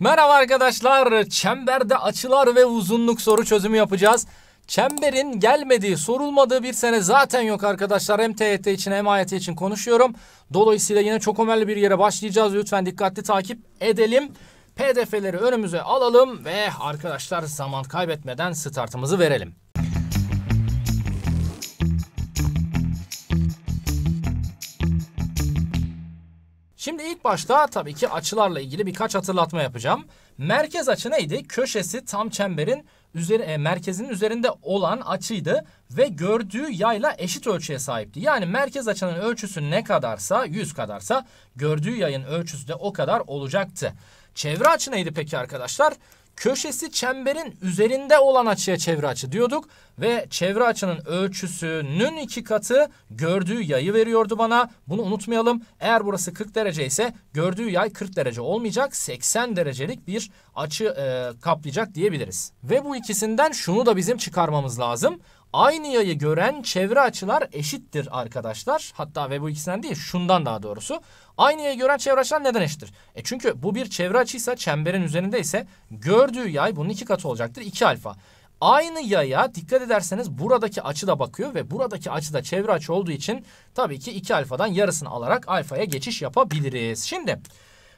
Merhaba arkadaşlar. Çemberde açılar ve uzunluk soru çözümü yapacağız. Çemberin gelmediği, sorulmadığı bir sene zaten yok arkadaşlar. Hem TYT için hem AYT için konuşuyorum. Dolayısıyla yine çok önemli bir yere başlayacağız. Lütfen dikkatli takip edelim. PDF'leri önümüze alalım ve arkadaşlar zaman kaybetmeden startımızı verelim. Şimdi ilk başta tabii ki açılarla ilgili birkaç hatırlatma yapacağım. Merkez açı neydi? Köşesi tam çemberin üzeri, e, merkezinin üzerinde olan açıydı ve gördüğü yayla eşit ölçüye sahipti. Yani merkez açının ölçüsü ne kadarsa 100 kadarsa gördüğü yayın ölçüsü de o kadar olacaktı. Çevre açı neydi peki arkadaşlar? Köşesi çemberin üzerinde olan açıya çevre açı diyorduk ve çevre açının ölçüsünün iki katı gördüğü yayı veriyordu bana. Bunu unutmayalım. Eğer burası 40 derece ise gördüğü yay 40 derece olmayacak. 80 derecelik bir açı e, kaplayacak diyebiliriz. Ve bu ikisinden şunu da bizim çıkarmamız lazım. Aynı yayı gören çevre açılar eşittir arkadaşlar. Hatta ve bu ikisinden değil şundan daha doğrusu. Aynı gören çevre açılar neden eşittir? E çünkü bu bir çevre açıysa çemberin üzerinde ise gördüğü yay bunun iki katı olacaktır. 2 alfa. Aynı yaya dikkat ederseniz buradaki açı da bakıyor ve buradaki açı da çevre açı olduğu için tabii ki 2 alfadan yarısını alarak alfaya geçiş yapabiliriz. Şimdi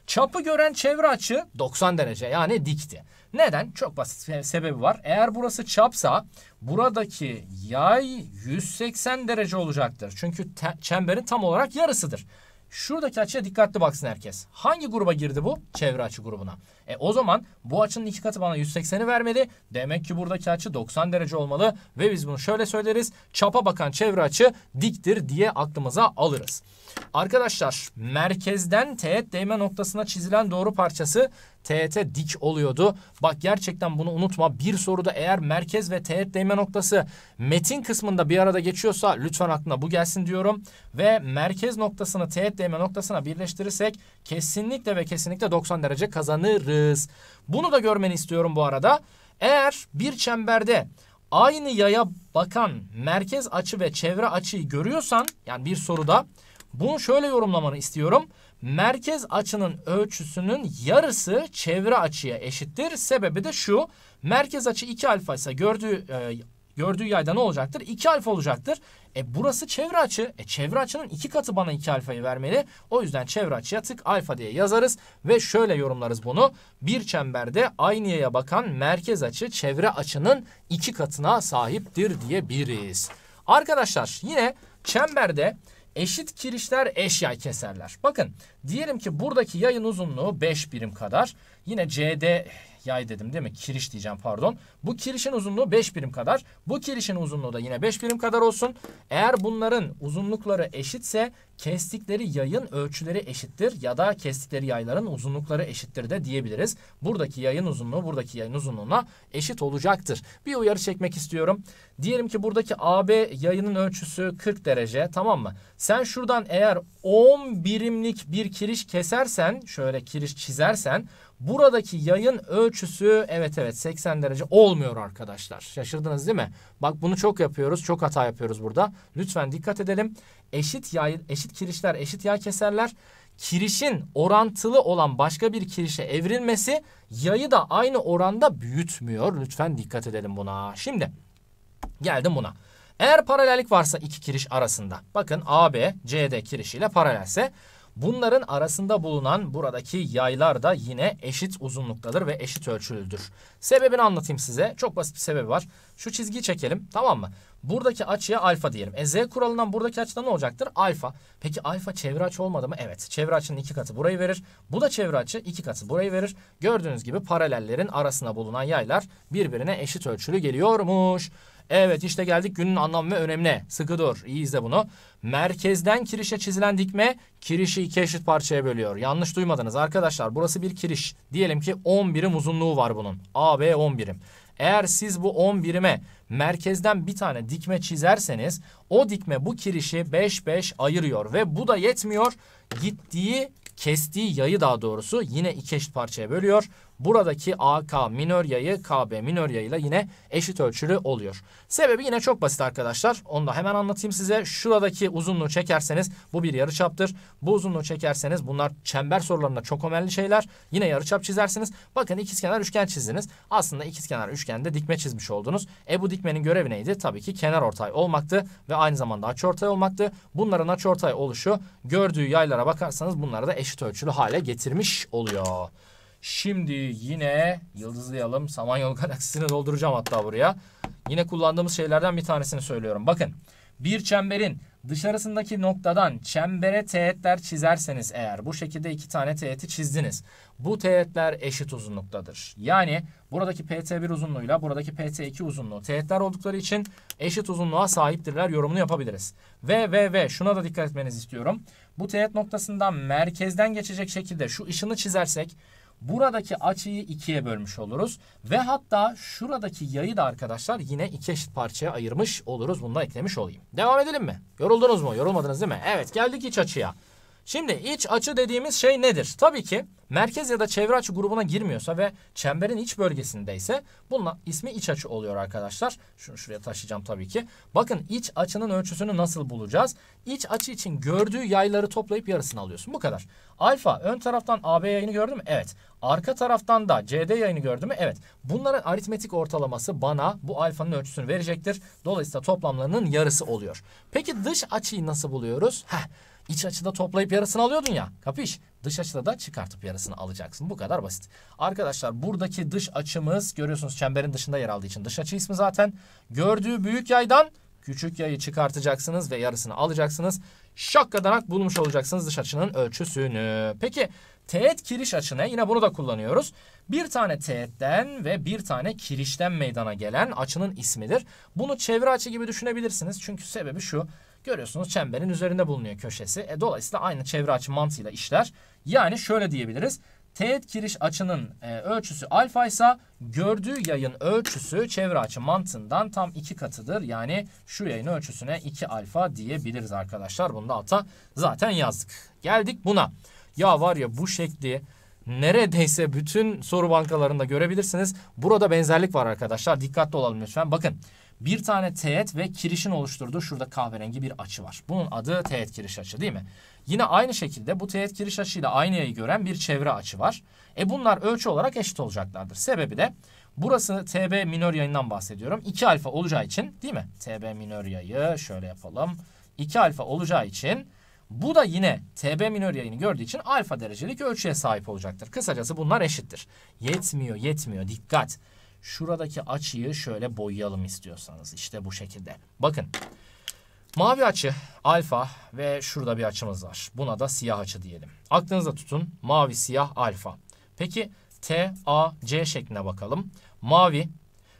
çapı gören çevre açı 90 derece yani dikti. Neden? Çok basit sebebi var. Eğer burası çapsa buradaki yay 180 derece olacaktır. Çünkü çemberin tam olarak yarısıdır. Şuradaki açıya dikkatli baksın herkes. Hangi gruba girdi bu? Çevre açı grubuna. E o zaman bu açının iki katı bana 180'i vermedi. Demek ki buradaki açı 90 derece olmalı ve biz bunu şöyle söyleriz. Çapa bakan çevre açı diktir diye aklımıza alırız. Arkadaşlar merkezden teğet değme noktasına çizilen doğru parçası teğete dik oluyordu. Bak gerçekten bunu unutma. Bir soruda eğer merkez ve teğet değme noktası metin kısmında bir arada geçiyorsa lütfen aklına bu gelsin diyorum. Ve merkez noktasını teğet değme noktasına birleştirirsek kesinlikle ve kesinlikle 90 derece kazanırız. Bunu da görmeni istiyorum bu arada. Eğer bir çemberde aynı yaya bakan merkez açı ve çevre açıyı görüyorsan yani bir soruda bunu şöyle yorumlamanı istiyorum. Merkez açının ölçüsünün yarısı çevre açıya eşittir. Sebebi de şu. Merkez açı 2 alfa ise gördüğü e, gördüğü yayda ne olacaktır? 2 alfa olacaktır. E burası çevre açı. E çevre açının 2 katı bana 2 alfayı vermeli. O yüzden çevre açıya tık alfa diye yazarız ve şöyle yorumlarız bunu. Bir çemberde aynaya bakan merkez açı çevre açının 2 katına sahiptir diyebiliriz. Arkadaşlar yine çemberde eşit kirişler eş yay keserler. Bakın diyelim ki buradaki yayın uzunluğu 5 birim kadar. Yine CD yay dedim değil mi? Kiriş diyeceğim pardon. Bu kirişin uzunluğu 5 birim kadar. Bu kirişin uzunluğu da yine 5 birim kadar olsun. Eğer bunların uzunlukları eşitse kestikleri yayın ölçüleri eşittir ya da kestikleri yayların uzunlukları eşittir de diyebiliriz. Buradaki yayın uzunluğu buradaki yayın uzunluğuna eşit olacaktır. Bir uyarı çekmek istiyorum. Diyelim ki buradaki AB yayının ölçüsü 40 derece tamam mı? Sen şuradan eğer 10 birimlik bir kiriş kesersen şöyle kiriş çizersen Buradaki yayın ölçüsü evet evet 80 derece olmuyor arkadaşlar. Şaşırdınız değil mi? Bak bunu çok yapıyoruz. Çok hata yapıyoruz burada. Lütfen dikkat edelim. Eşit yay, eşit kirişler, eşit yay keserler. Kirişin orantılı olan başka bir kirişe evrilmesi yayı da aynı oranda büyütmüyor. Lütfen dikkat edelim buna. Şimdi geldim buna. Eğer paralellik varsa iki kiriş arasında. Bakın AB CD kirişiyle paralelse Bunların arasında bulunan buradaki yaylar da yine eşit uzunluktadır ve eşit ölçülüdür. Sebebini anlatayım size. Çok basit bir sebebi var. Şu çizgiyi çekelim tamam mı? Buradaki açıya alfa diyelim. E Z kuralından buradaki açıda ne olacaktır? Alfa. Peki alfa çevre açı olmadı mı? Evet. Çevre açının iki katı burayı verir. Bu da çevre açı iki katı burayı verir. Gördüğünüz gibi paralellerin arasında bulunan yaylar birbirine eşit ölçülü geliyormuş. Evet işte geldik günün anlamı ve önemine. Sıkı dur. İyi izle bunu. Merkezden kirişe çizilen dikme kirişi iki eşit parçaya bölüyor. Yanlış duymadınız arkadaşlar. Burası bir kiriş. Diyelim ki 10 birim uzunluğu var bunun. AB 10 birim. Eğer siz bu 10 birime merkezden bir tane dikme çizerseniz o dikme bu kirişi 5-5 ayırıyor ve bu da yetmiyor. Gittiği kestiği yayı daha doğrusu yine iki eşit parçaya bölüyor. Buradaki AK minör yayı KB minör yayıyla yine eşit ölçülü oluyor. Sebebi yine çok basit arkadaşlar. Onu da hemen anlatayım size. Şuradaki uzunluğu çekerseniz bu bir yarıçaptır. Bu uzunluğu çekerseniz bunlar çember sorularında çok önemli şeyler. Yine yarıçap çizersiniz. Bakın ikizkenar üçgen çizdiniz. Aslında ikizkenar üçgende dikme çizmiş oldunuz. E bu dikmenin görevi neydi? Tabii ki kenar ortay olmaktı ve aynı zamanda açıortay olmaktı. Bunların açıortay oluşu gördüğü yaylara bakarsanız bunları da eşit ölçülü hale getirmiş oluyor. Şimdi yine yıldızlayalım. Samanyolu galaksisini dolduracağım hatta buraya. Yine kullandığımız şeylerden bir tanesini söylüyorum. Bakın bir çemberin dışarısındaki noktadan çembere teğetler çizerseniz eğer bu şekilde iki tane teğeti çizdiniz. Bu teğetler eşit uzunluktadır. Yani buradaki PT1 uzunluğuyla buradaki PT2 uzunluğu teğetler oldukları için eşit uzunluğa sahiptirler yorumunu yapabiliriz. Ve ve ve şuna da dikkat etmenizi istiyorum. Bu teğet noktasından merkezden geçecek şekilde şu ışını çizersek Buradaki açıyı ikiye bölmüş oluruz. Ve hatta şuradaki yayı da arkadaşlar yine iki eşit parçaya ayırmış oluruz. Bunu da eklemiş olayım. Devam edelim mi? Yoruldunuz mu? Yorulmadınız değil mi? Evet geldik iç açıya. Şimdi iç açı dediğimiz şey nedir? Tabii ki merkez ya da çevre açı grubuna girmiyorsa ve çemberin iç bölgesindeyse bunun ismi iç açı oluyor arkadaşlar. Şunu şuraya taşıyacağım tabii ki. Bakın iç açının ölçüsünü nasıl bulacağız? İç açı için gördüğü yayları toplayıp yarısını alıyorsun. Bu kadar. Alfa ön taraftan AB yayını gördü mü? Evet. Arka taraftan da CD yayını gördü mü? Evet. Bunların aritmetik ortalaması bana bu alfanın ölçüsünü verecektir. Dolayısıyla toplamlarının yarısı oluyor. Peki dış açıyı nasıl buluyoruz? Heh. İç açıda toplayıp yarısını alıyordun ya. Kapış? Dış açıda da çıkartıp yarısını alacaksın. Bu kadar basit. Arkadaşlar buradaki dış açımız görüyorsunuz çemberin dışında yer aldığı için dış açı ismi zaten. Gördüğü büyük yaydan küçük yayı çıkartacaksınız ve yarısını alacaksınız. Şakkadanak bulmuş olacaksınız dış açının ölçüsünü. Peki teğet kiriş açını Yine bunu da kullanıyoruz. Bir tane teğetten ve bir tane kirişten meydana gelen açının ismidir. Bunu çevre açı gibi düşünebilirsiniz. Çünkü sebebi şu. Görüyorsunuz çemberin üzerinde bulunuyor köşesi. E, dolayısıyla aynı çevre açı mantığıyla işler. Yani şöyle diyebiliriz. Teğet kiriş açının e, ölçüsü alfa ise gördüğü yayın ölçüsü çevre açı mantığından tam iki katıdır. Yani şu yayın ölçüsüne 2 alfa diyebiliriz arkadaşlar. Bunu da alta zaten yazdık. Geldik buna. Ya var ya bu şekli neredeyse bütün soru bankalarında görebilirsiniz. Burada benzerlik var arkadaşlar. Dikkatli olalım lütfen. Bakın bir tane teğet ve kirişin oluşturduğu şurada kahverengi bir açı var. Bunun adı teğet kiriş açı değil mi? Yine aynı şekilde bu teğet kiriş açıyla yayı gören bir çevre açı var. E bunlar ölçü olarak eşit olacaklardır. Sebebi de burası TB minör yayından bahsediyorum. 2 alfa olacağı için değil mi? TB minör yayı şöyle yapalım. 2 alfa olacağı için bu da yine TB minör yayını gördüğü için alfa derecelik ölçüye sahip olacaktır. Kısacası bunlar eşittir. Yetmiyor, yetmiyor. Dikkat. Şuradaki açıyı şöyle boyayalım istiyorsanız. işte bu şekilde. Bakın. Mavi açı alfa ve şurada bir açımız var. Buna da siyah açı diyelim. Aklınızda tutun. Mavi, siyah, alfa. Peki T, A, C şekline bakalım. Mavi.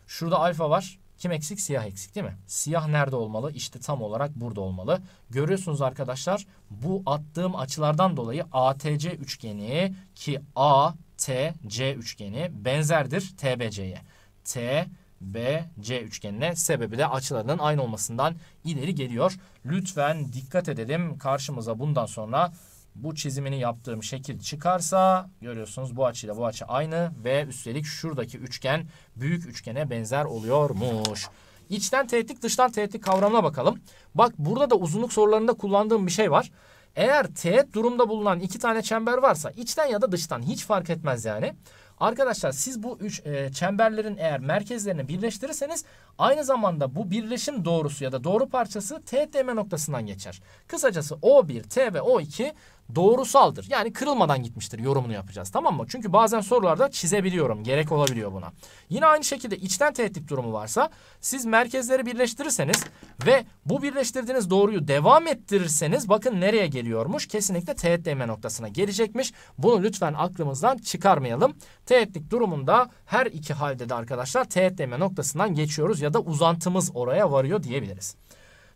Şurada alfa var. Kim eksik? Siyah eksik değil mi? Siyah nerede olmalı? İşte tam olarak burada olmalı. Görüyorsunuz arkadaşlar bu attığım açılardan dolayı ATC üçgeni ki ATC üçgeni benzerdir TBC'ye. T, B, C üçgenine sebebi de açılarının aynı olmasından ileri geliyor. Lütfen dikkat edelim. Karşımıza bundan sonra bu çizimini yaptığım şekil çıkarsa görüyorsunuz bu açıyla bu açı aynı ve üstelik şuradaki üçgen büyük üçgene benzer oluyormuş. İçten teğetlik dıştan teğetlik kavramına bakalım. Bak burada da uzunluk sorularında kullandığım bir şey var. Eğer teğet durumda bulunan iki tane çember varsa içten ya da dıştan hiç fark etmez yani. Arkadaşlar siz bu üç e, çemberlerin eğer merkezlerini birleştirirseniz aynı zamanda bu birleşim doğrusu ya da doğru parçası TTM noktasından geçer. Kısacası O1, T ve O2 doğrusaldır. Yani kırılmadan gitmiştir yorumunu yapacağız tamam mı? Çünkü bazen sorularda çizebiliyorum. Gerek olabiliyor buna. Yine aynı şekilde içten tehdit durumu varsa siz merkezleri birleştirirseniz ve bu birleştirdiğiniz doğruyu devam ettirirseniz bakın nereye geliyormuş? Kesinlikle teğet değme noktasına gelecekmiş. Bunu lütfen aklımızdan çıkarmayalım. Teğetlik durumunda her iki halde de arkadaşlar teğet değme noktasından geçiyoruz ya da uzantımız oraya varıyor diyebiliriz.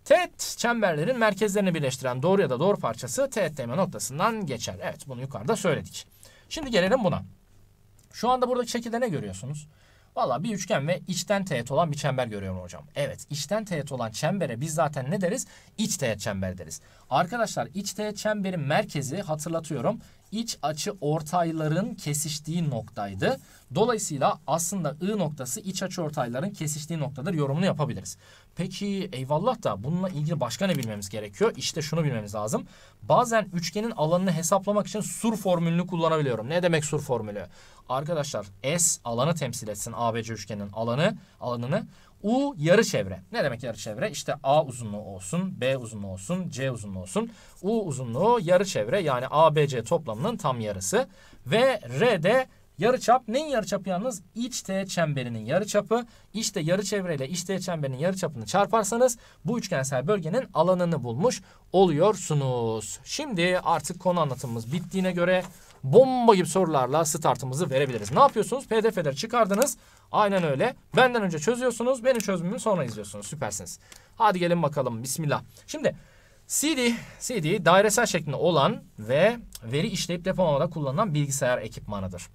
Teğet e çemberlerin merkezlerini birleştiren doğru ya da doğru parçası teğet değme noktasından geçer. Evet bunu yukarıda söyledik. Şimdi gelelim buna. Şu anda buradaki şekilde ne görüyorsunuz? Valla bir üçgen ve içten teğet e olan bir çember görüyorum hocam. Evet içten teğet e olan çembere biz zaten ne deriz? İç teğet çember deriz. Arkadaşlar iç teğet çemberin merkezi hatırlatıyorum iç açı ortayların kesiştiği noktaydı. Dolayısıyla aslında I noktası iç açı ortayların kesiştiği noktadır yorumunu yapabiliriz. Peki eyvallah da bununla ilgili başka ne bilmemiz gerekiyor? İşte şunu bilmemiz lazım. Bazen üçgenin alanını hesaplamak için sur formülünü kullanabiliyorum. Ne demek sur formülü? Arkadaşlar S alanı temsil etsin ABC üçgenin alanı alanını. U yarı çevre. Ne demek yarı çevre? İşte A uzunluğu olsun, B uzunluğu olsun, C uzunluğu olsun. U uzunluğu yarı çevre yani ABC toplamının tam yarısı. Ve R de yarı çap. Neyin yarıçapı yalnız? İç T çemberinin yarı çapı. İşte yarı çevreyle iç T çemberinin yarı çapını çarparsanız bu üçgensel bölgenin alanını bulmuş oluyorsunuz. Şimdi artık konu anlatımımız bittiğine göre bomba gibi sorularla startımızı verebiliriz. Ne yapıyorsunuz? PDF'leri çıkardınız. Aynen öyle. Benden önce çözüyorsunuz. Benim çözümümü sonra izliyorsunuz. Süpersiniz. Hadi gelin bakalım. Bismillah. Şimdi CD, CD dairesel şeklinde olan ve veri işleyip depolamada kullanılan bilgisayar ekipmanıdır.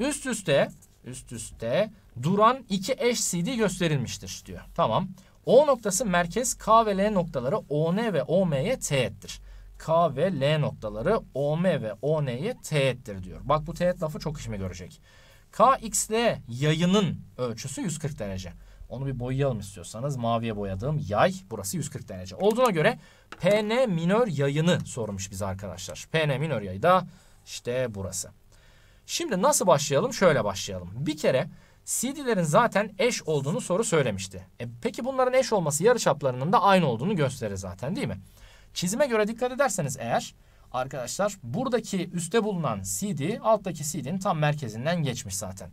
Üst üste üst üste duran iki eş CD gösterilmiştir diyor. Tamam. O noktası merkez K ve L noktaları ON ve OM'ye teğettir. K ve L noktaları OM ve ON'ye teğettir diyor. Bak bu teğet lafı çok işime görecek. KXL yayının ölçüsü 140 derece. Onu bir boyayalım istiyorsanız. Maviye boyadığım yay burası 140 derece. Olduğuna göre PN minör yayını sormuş bize arkadaşlar. PN minör yayı da işte burası. Şimdi nasıl başlayalım? Şöyle başlayalım. Bir kere CD'lerin zaten eş olduğunu soru söylemişti. E peki bunların eş olması yarıçaplarının da aynı olduğunu gösterir zaten değil mi? Çizime göre dikkat ederseniz eğer arkadaşlar buradaki üstte bulunan CD alttaki CD'nin tam merkezinden geçmiş zaten.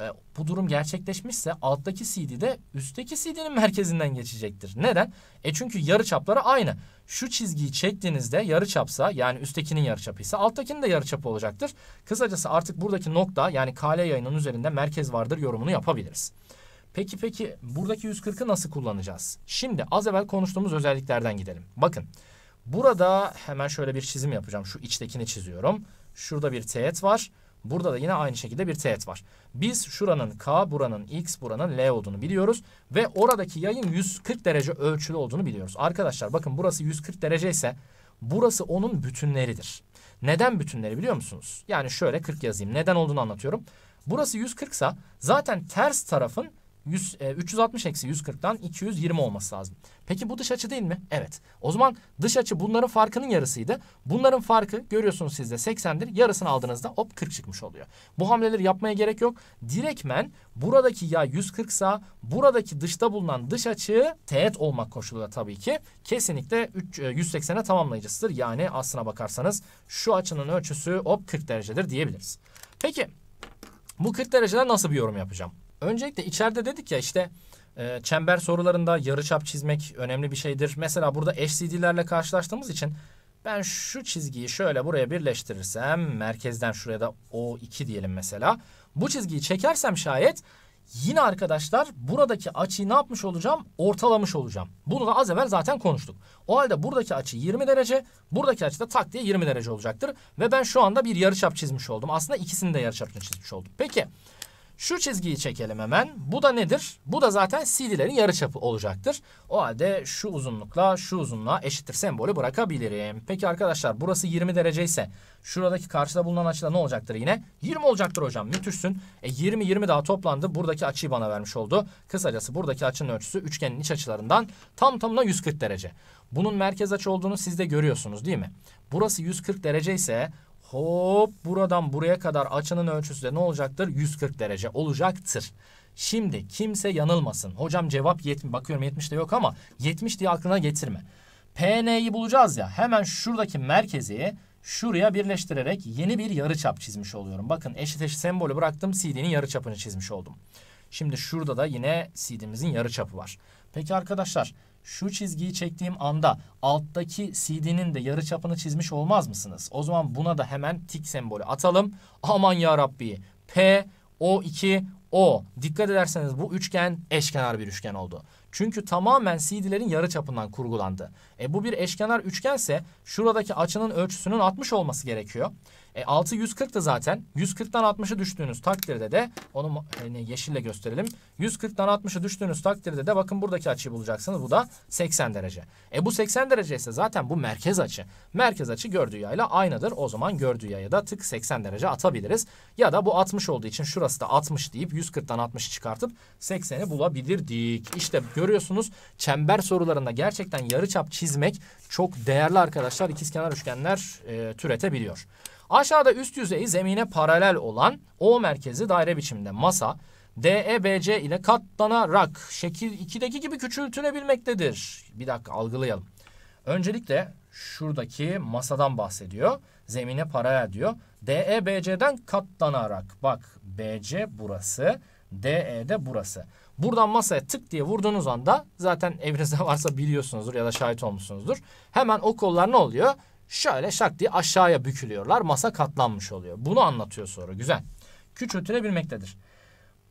E, bu durum gerçekleşmişse alttaki CD de üstteki CD'nin merkezinden geçecektir. Neden? E çünkü yarıçapları aynı. Şu çizgiyi çektiğinizde yarıçapsa yani üsttekinin yarıçapı ise alttakinin de yarıçapı olacaktır. Kısacası artık buradaki nokta yani kale yayının üzerinde merkez vardır yorumunu yapabiliriz. Peki peki buradaki 140'ı nasıl kullanacağız? Şimdi az evvel konuştuğumuz özelliklerden gidelim. Bakın. Bakın. Burada hemen şöyle bir çizim yapacağım. Şu içtekini çiziyorum. Şurada bir teğet var. Burada da yine aynı şekilde bir teğet var. Biz şuranın K, buranın X, buranın L olduğunu biliyoruz. Ve oradaki yayın 140 derece ölçülü olduğunu biliyoruz. Arkadaşlar bakın burası 140 derece ise burası onun bütünleridir. Neden bütünleri biliyor musunuz? Yani şöyle 40 yazayım. Neden olduğunu anlatıyorum. Burası 140 sa zaten ters tarafın 100, e, 360 eksi 140'tan 220 olması lazım. Peki bu dış açı değil mi? Evet. O zaman dış açı bunların farkının yarısıydı. Bunların farkı görüyorsunuz sizde 80'dir. Yarısını aldığınızda hop 40 çıkmış oluyor. Bu hamleleri yapmaya gerek yok. Direkmen buradaki ya 140 sa buradaki dışta bulunan dış açı teğet olmak koşuluyla tabii ki kesinlikle 180'e tamamlayıcısıdır. Yani aslına bakarsanız şu açının ölçüsü hop 40 derecedir diyebiliriz. Peki bu 40 dereceden nasıl bir yorum yapacağım? Öncelikle içeride dedik ya işte e, çember sorularında yarıçap çizmek önemli bir şeydir. Mesela burada eşsizliklerle karşılaştığımız için ben şu çizgiyi şöyle buraya birleştirirsem merkezden şuraya da O2 diyelim mesela. Bu çizgiyi çekersem şayet yine arkadaşlar buradaki açıyı ne yapmış olacağım? Ortalamış olacağım. Bunu da az evvel zaten konuştuk. O halde buradaki açı 20 derece, buradaki açı da tak diye 20 derece olacaktır. Ve ben şu anda bir yarıçap çizmiş oldum. Aslında ikisini de yarıçapını çizmiş oldum. Peki şu çizgiyi çekelim hemen. Bu da nedir? Bu da zaten CD'lerin yarıçapı olacaktır. O halde şu uzunlukla şu uzunluğa eşittir sembolü bırakabilirim. Peki arkadaşlar burası 20 derece ise şuradaki karşıda bulunan açıda ne olacaktır yine? 20 olacaktır hocam. Müthişsin. E 20 20 daha toplandı. Buradaki açıyı bana vermiş oldu. Kısacası buradaki açının ölçüsü üçgenin iç açılarından tam tamına 140 derece. Bunun merkez açı olduğunu siz de görüyorsunuz değil mi? Burası 140 derece ise Hop buradan buraya kadar açının ölçüsü de ne olacaktır? 140 derece olacaktır. Şimdi kimse yanılmasın. Hocam cevap 70. Bakıyorum 70 de yok ama 70 diye aklına getirme. PN'yi bulacağız ya hemen şuradaki merkezi şuraya birleştirerek yeni bir yarıçap çizmiş oluyorum. Bakın eşit eşit sembolü bıraktım CD'nin yarıçapını çizmiş oldum. Şimdi şurada da yine CD'mizin yarıçapı var. Peki arkadaşlar şu çizgiyi çektiğim anda alttaki CD'nin de yarı çapını çizmiş olmaz mısınız? O zaman buna da hemen tik sembolü atalım. Aman ya Rabbi. P, O2, O. Dikkat ederseniz bu üçgen eşkenar bir üçgen oldu. Çünkü tamamen CD'lerin yarı çapından kurgulandı. E bu bir eşkenar üçgense şuradaki açının ölçüsünün 60 olması gerekiyor. E, 6 140 da zaten 140'dan 60'a düştüğünüz takdirde de onu e, yeşille gösterelim. 140'dan 60'a düştüğünüz takdirde de bakın buradaki açıyı bulacaksınız. Bu da 80 derece. E bu 80 derece ise zaten bu merkez açı. Merkez açı gördüğü yayla aynıdır. O zaman gördüğü yaya da tık 80 derece atabiliriz. Ya da bu 60 olduğu için şurası da 60 deyip 140'dan 60'ı çıkartıp 80'i bulabilirdik. İşte görüyorsunuz çember sorularında gerçekten yarıçap çizmek çok değerli arkadaşlar. İkizkenar üçgenler e, türetebiliyor. Aşağıda üst yüzeyi zemine paralel olan O merkezi daire biçiminde masa DEBC ile katlanarak şekil 2'deki gibi küçültülebilmektedir. Bir dakika algılayalım. Öncelikle şuradaki masadan bahsediyor. Zemine paralel diyor. DEBC'den katlanarak bak BC burası, DE de burası. Buradan masaya tık diye vurduğunuz anda zaten evinizde varsa biliyorsunuzdur ya da şahit olmuşsunuzdur. Hemen o kollar ne oluyor? şöyle şak diye aşağıya bükülüyorlar. Masa katlanmış oluyor. Bunu anlatıyor soru. Güzel. Küçültülebilmektedir.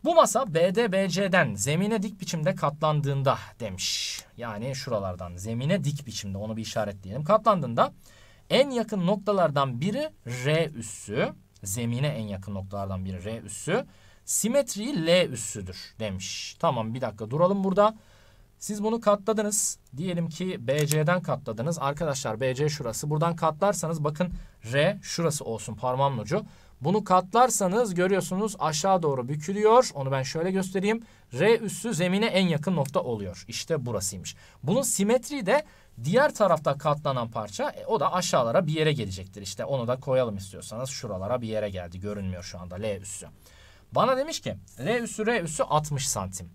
Bu masa BDBC'den zemine dik biçimde katlandığında demiş. Yani şuralardan zemine dik biçimde onu bir işaretleyelim. Katlandığında en yakın noktalardan biri R üssü. Zemine en yakın noktalardan biri R üssü. Simetriği L üssüdür demiş. Tamam bir dakika duralım burada. Burada. Siz bunu katladınız. Diyelim ki BC'den katladınız. Arkadaşlar BC şurası. Buradan katlarsanız bakın R şurası olsun parmağımın ucu. Bunu katlarsanız görüyorsunuz aşağı doğru bükülüyor. Onu ben şöyle göstereyim. R üssü zemine en yakın nokta oluyor. İşte burasıymış. Bunun simetri de diğer tarafta katlanan parça e, o da aşağılara bir yere gelecektir. İşte onu da koyalım istiyorsanız şuralara bir yere geldi. Görünmüyor şu anda L üssü. Bana demiş ki L üssü R üssü 60 santim.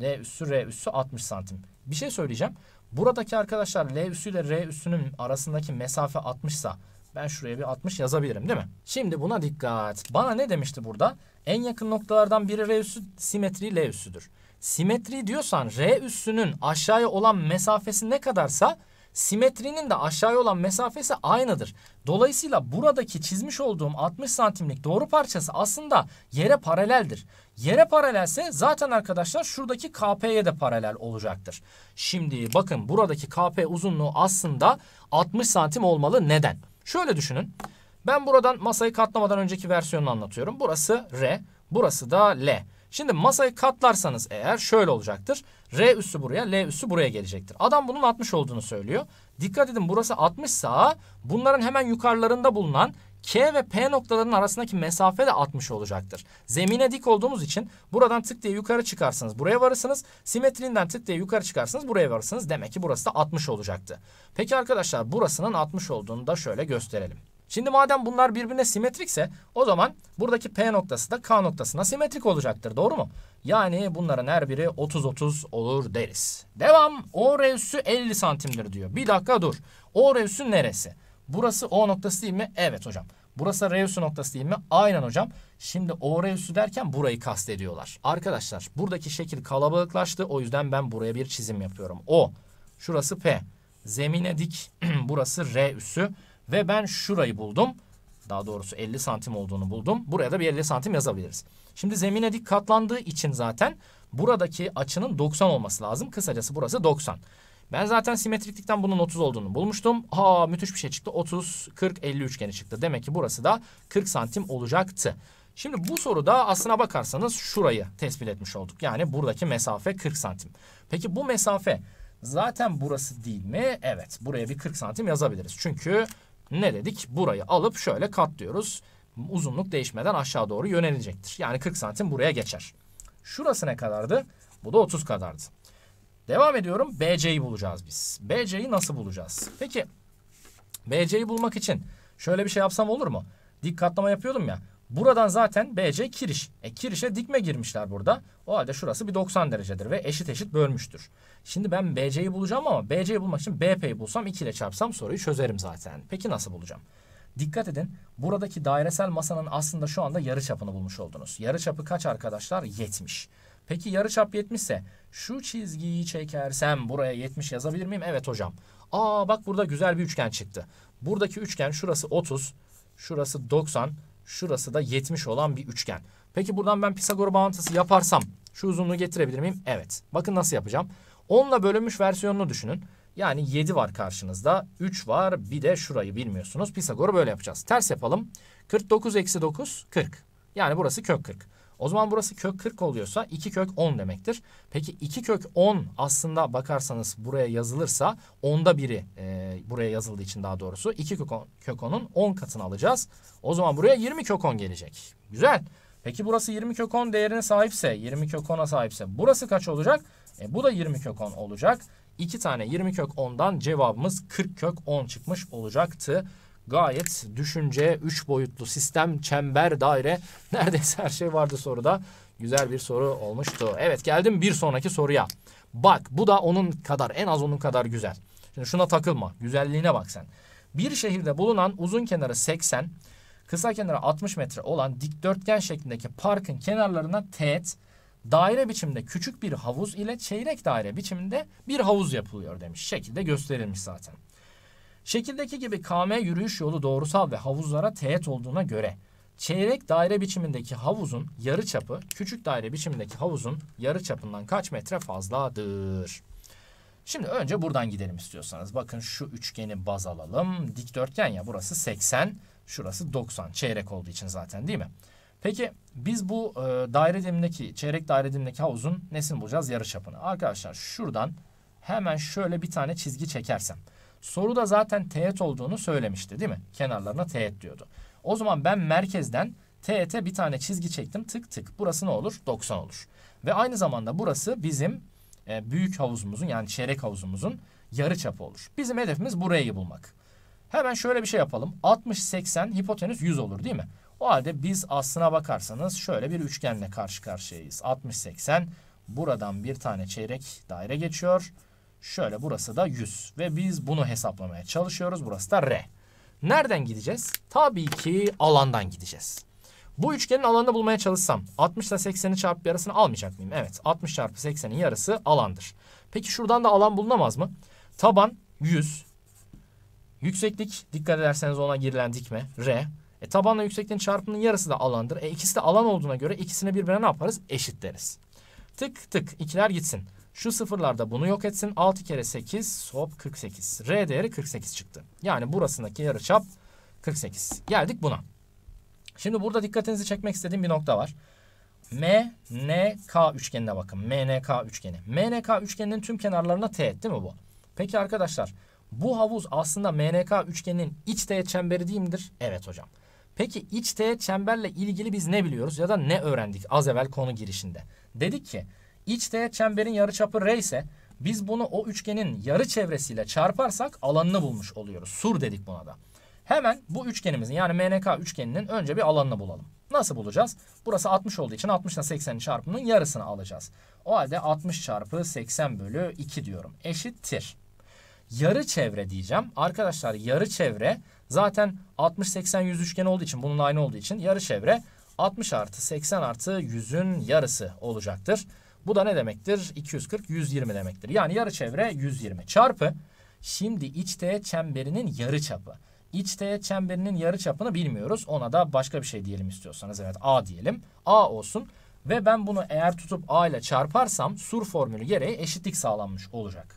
L üssü R üssü 60 santim. Bir şey söyleyeceğim. Buradaki arkadaşlar L üssü ile R üssünün arasındaki mesafe 60 sa ben şuraya bir 60 yazabilirim değil mi? Şimdi buna dikkat. Bana ne demişti burada? En yakın noktalardan biri R üssü, simetri L üssüdür. Simetri diyorsan R üssünün aşağıya olan mesafesi ne kadarsa simetrinin de aşağıya olan mesafesi aynıdır. Dolayısıyla buradaki çizmiş olduğum 60 santimlik doğru parçası aslında yere paraleldir. Yere paralelse zaten arkadaşlar şuradaki KP'ye de paralel olacaktır. Şimdi bakın buradaki KP uzunluğu aslında 60 santim olmalı. Neden? Şöyle düşünün. Ben buradan masayı katlamadan önceki versiyonunu anlatıyorum. Burası R, burası da L. Şimdi masayı katlarsanız eğer şöyle olacaktır. R üssü buraya, L üssü buraya gelecektir. Adam bunun 60 olduğunu söylüyor. Dikkat edin burası 60 sağa bunların hemen yukarılarında bulunan K ve P noktalarının arasındaki mesafe de 60 olacaktır. Zemine dik olduğumuz için buradan tık diye yukarı çıkarsınız buraya varırsınız. Simetrinden tık diye yukarı çıkarsınız buraya varırsınız. Demek ki burası da 60 olacaktı. Peki arkadaşlar burasının 60 olduğunu da şöyle gösterelim. Şimdi madem bunlar birbirine simetrikse o zaman buradaki P noktası da K noktasına simetrik olacaktır. Doğru mu? Yani bunların her biri 30-30 olur deriz. Devam. O üssü 50 santimdir diyor. Bir dakika dur. O üssü neresi? Burası O noktası değil mi? Evet hocam. Burası R noktası değil mi? Aynen hocam. Şimdi O üssü derken burayı kastediyorlar. Arkadaşlar buradaki şekil kalabalıklaştı. O yüzden ben buraya bir çizim yapıyorum. O. Şurası P. Zemine dik. burası R üssü. Ve ben şurayı buldum. Daha doğrusu 50 santim olduğunu buldum. Buraya da bir 50 santim yazabiliriz. Şimdi zemine dik katlandığı için zaten buradaki açının 90 olması lazım. Kısacası burası 90. Ben zaten simetriklikten bunun 30 olduğunu bulmuştum. Aa müthiş bir şey çıktı. 30, 40, 50 üçgeni çıktı. Demek ki burası da 40 santim olacaktı. Şimdi bu soruda aslına bakarsanız şurayı tespit etmiş olduk. Yani buradaki mesafe 40 santim. Peki bu mesafe zaten burası değil mi? Evet buraya bir 40 santim yazabiliriz. Çünkü ne dedik? Burayı alıp şöyle katlıyoruz. Uzunluk değişmeden aşağı doğru yönelecektir. Yani 40 santim buraya geçer. Şurası ne kadardı? Bu da 30 kadardı. Devam ediyorum. BC'yi bulacağız biz. BC'yi nasıl bulacağız? Peki BC'yi bulmak için şöyle bir şey yapsam olur mu? Dik katlama yapıyordum ya. Buradan zaten BC kiriş. E kirişe dikme girmişler burada. O halde şurası bir 90 derecedir ve eşit eşit bölmüştür. Şimdi ben BC'yi bulacağım ama BC'yi bulmak için BP'yi bulsam 2 ile çarpsam soruyu çözerim zaten. Peki nasıl bulacağım? Dikkat edin buradaki dairesel masanın aslında şu anda yarı çapını bulmuş oldunuz. Yarı çapı kaç arkadaşlar? 70. Peki yarı çap 70 ise şu çizgiyi çekersem buraya 70 yazabilir miyim? Evet hocam. Aa bak burada güzel bir üçgen çıktı. Buradaki üçgen şurası 30, şurası 90, Şurası da 70 olan bir üçgen. Peki buradan ben Pisagor bağıntısı yaparsam şu uzunluğu getirebilir miyim? Evet. Bakın nasıl yapacağım. 10 bölünmüş versiyonunu düşünün. Yani 7 var karşınızda. 3 var. Bir de şurayı bilmiyorsunuz. Pisagor'u böyle yapacağız. Ters yapalım. 49 eksi 9 40. Yani burası kök 40. O zaman burası kök 40 oluyorsa 2 kök 10 demektir. Peki 2 kök 10 aslında bakarsanız buraya yazılırsa onda biri e, buraya yazıldığı için daha doğrusu 2 kök, on, kök 10'un 10 katını alacağız. O zaman buraya 20 kök 10 gelecek. Güzel. Peki burası 20 kök 10 değerine sahipse 20 kök 10'a sahipse burası kaç olacak? E, bu da 20 kök 10 olacak. 2 tane 20 kök 10'dan cevabımız 40 kök 10 çıkmış olacaktı gayet düşünce, üç boyutlu sistem, çember, daire neredeyse her şey vardı soruda. Güzel bir soru olmuştu. Evet geldim bir sonraki soruya. Bak bu da onun kadar en az onun kadar güzel. Şimdi şuna takılma güzelliğine bak sen. Bir şehirde bulunan uzun kenarı 80, kısa kenarı 60 metre olan dikdörtgen şeklindeki parkın kenarlarına teğet, daire biçiminde küçük bir havuz ile çeyrek daire biçiminde bir havuz yapılıyor demiş. Şekilde gösterilmiş zaten. Şekildeki gibi KM yürüyüş yolu doğrusal ve havuzlara teğet olduğuna göre çeyrek daire biçimindeki havuzun yarı çapı küçük daire biçimindeki havuzun yarı çapından kaç metre fazladır? Şimdi önce buradan gidelim istiyorsanız. Bakın şu üçgeni baz alalım. Dikdörtgen ya burası 80, şurası 90. Çeyrek olduğu için zaten değil mi? Peki biz bu e, daire dilimindeki, çeyrek daire dilimindeki havuzun nesini bulacağız? Yarı çapını. Arkadaşlar şuradan hemen şöyle bir tane çizgi çekersem. Soruda zaten teğet olduğunu söylemişti değil mi? Kenarlarına teğet diyordu. O zaman ben merkezden teğete bir tane çizgi çektim tık tık. Burası ne olur? 90 olur. Ve aynı zamanda burası bizim e, büyük havuzumuzun yani çeyrek havuzumuzun yarı çapı olur. Bizim hedefimiz burayı bulmak. Hemen şöyle bir şey yapalım. 60-80 hipotenüs 100 olur değil mi? O halde biz aslına bakarsanız şöyle bir üçgenle karşı karşıyayız. 60-80 buradan bir tane çeyrek daire geçiyor. Şöyle burası da 100 ve biz bunu hesaplamaya çalışıyoruz. Burası da R. Nereden gideceğiz? Tabii ki alandan gideceğiz. Bu üçgenin alanını bulmaya çalışsam 60 ile 80'i çarpıp yarısını almayacak mıyım? Evet 60 çarpı 80'in yarısı alandır. Peki şuradan da alan bulunamaz mı? Taban 100. Yükseklik dikkat ederseniz ona girilen dikme R. E, tabanla yüksekliğin çarpımının yarısı da alandır. E, ikisi de alan olduğuna göre ikisini birbirine ne yaparız? Eşitleriz. Tık tık ikiler gitsin. Şu sıfırlarda bunu yok etsin. 6 kere 8 hop 48. R değeri 48 çıktı. Yani burasındaki yarıçap 48. Geldik buna. Şimdi burada dikkatinizi çekmek istediğim bir nokta var. MNK üçgenine bakın. MNK üçgeni. MNK üçgeninin tüm kenarlarına teğet değil mi bu? Peki arkadaşlar bu havuz aslında MNK üçgeninin iç teğet çemberi değil midir? Evet hocam. Peki iç teğet çemberle ilgili biz ne biliyoruz ya da ne öğrendik az evvel konu girişinde? Dedik ki İç teğet çemberin yarıçapı R ise biz bunu o üçgenin yarı çevresiyle çarparsak alanını bulmuş oluyoruz. Sur dedik buna da. Hemen bu üçgenimizin yani MNK üçgeninin önce bir alanını bulalım. Nasıl bulacağız? Burası 60 olduğu için 60 ile 80'in çarpımının yarısını alacağız. O halde 60 çarpı 80 bölü 2 diyorum. Eşittir. Yarı çevre diyeceğim. Arkadaşlar yarı çevre zaten 60-80-100 üçgen olduğu için bunun aynı olduğu için yarı çevre 60 artı 80 artı 100'ün yarısı olacaktır. Bu da ne demektir? 240 120 demektir. Yani yarı çevre 120 çarpı şimdi iç teğet çemberinin yarı çapı. İç teğet çemberinin yarı çapını bilmiyoruz. Ona da başka bir şey diyelim istiyorsanız. Evet A diyelim. A olsun. Ve ben bunu eğer tutup A ile çarparsam sur formülü gereği eşitlik sağlanmış olacak.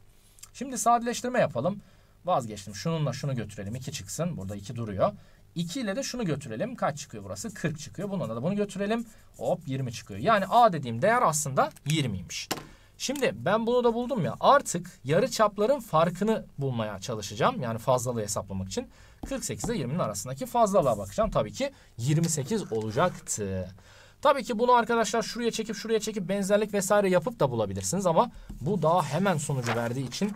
Şimdi sadeleştirme yapalım. Vazgeçtim. Şununla şunu götürelim. 2 çıksın. Burada 2 duruyor. 2 ile de şunu götürelim. Kaç çıkıyor burası? 40 çıkıyor. Bununla da bunu götürelim. Hop 20 çıkıyor. Yani A dediğim değer aslında 20'ymiş. Şimdi ben bunu da buldum ya. Artık yarı çapların farkını bulmaya çalışacağım. Yani fazlalığı hesaplamak için. 48 ile 20'nin arasındaki fazlalığa bakacağım. Tabii ki 28 olacaktı. Tabii ki bunu arkadaşlar şuraya çekip şuraya çekip benzerlik vesaire yapıp da bulabilirsiniz ama bu daha hemen sonucu verdiği için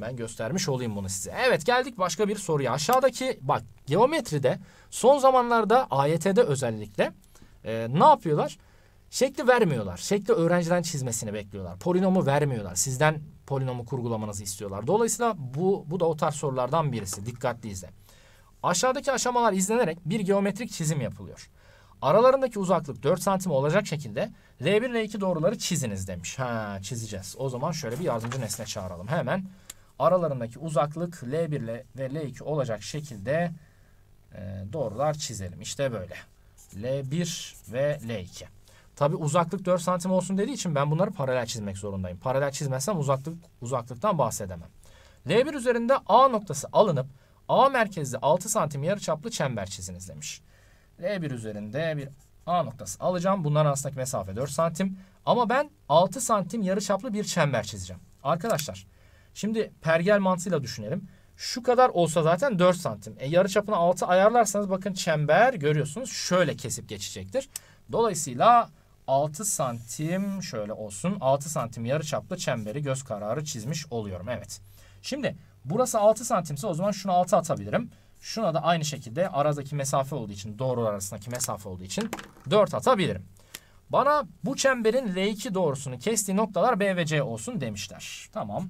ben göstermiş olayım bunu size. Evet geldik başka bir soruya. Aşağıdaki bak geometride son zamanlarda AYT'de özellikle e, ne yapıyorlar? Şekli vermiyorlar. Şekli öğrenciden çizmesini bekliyorlar. Polinomu vermiyorlar. Sizden polinomu kurgulamanızı istiyorlar. Dolayısıyla bu, bu da o tarz sorulardan birisi. Dikkatli izle. Aşağıdaki aşamalar izlenerek bir geometrik çizim yapılıyor. Aralarındaki uzaklık 4 santim olacak şekilde L1 L2 doğruları çiziniz demiş. Ha çizeceğiz. O zaman şöyle bir yardımcı nesne çağıralım. Hemen aralarındaki uzaklık L1 ile ve L2 olacak şekilde e, doğrular çizelim. İşte böyle. L1 ve L2. Tabi uzaklık 4 santim olsun dediği için ben bunları paralel çizmek zorundayım. Paralel çizmezsem uzaklık uzaklıktan bahsedemem. L1 üzerinde A noktası alınıp A merkezli 6 santim yarıçaplı çember çiziniz demiş. L1 üzerinde bir A noktası alacağım. Bunların arasındaki mesafe 4 santim. Ama ben 6 santim yarıçaplı bir çember çizeceğim. Arkadaşlar Şimdi pergel mantığıyla düşünelim. Şu kadar olsa zaten 4 santim. E, yarı çapını 6 ayarlarsanız bakın çember görüyorsunuz şöyle kesip geçecektir. Dolayısıyla 6 santim şöyle olsun. 6 santim yarı çaplı çemberi göz kararı çizmiş oluyorum. Evet. Şimdi burası 6 santimse o zaman şunu 6 atabilirim. Şuna da aynı şekilde aradaki mesafe olduğu için doğru arasındaki mesafe olduğu için 4 atabilirim. Bana bu çemberin L2 doğrusunu kestiği noktalar B ve C olsun demişler. Tamam.